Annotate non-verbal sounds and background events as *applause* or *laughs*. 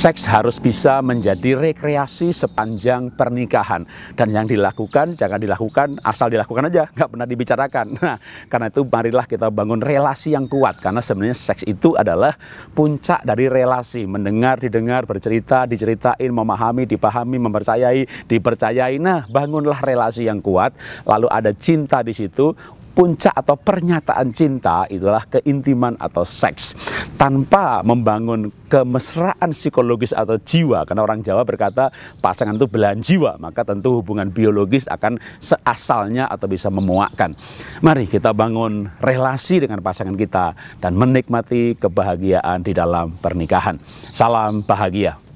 seks harus bisa menjadi rekreasi sepanjang pernikahan dan yang dilakukan jangan dilakukan asal dilakukan aja nggak pernah dibicarakan *laughs* nah karena itu marilah kita bangun relasi yang kuat karena sebenarnya seks itu adalah puncak dari relasi mendengar didengar bercerita diceritain memahami dipahami mempercayai dipercayai nah bangunlah relasi yang kuat lalu ada cinta di situ puncak atau pernyataan cinta itulah keintiman atau seks tanpa membangun kemesraan psikologis atau jiwa karena orang Jawa berkata pasangan itu belahan jiwa maka tentu hubungan biologis akan seasalnya atau bisa memuakkan mari kita bangun relasi dengan pasangan kita dan menikmati kebahagiaan di dalam pernikahan salam bahagia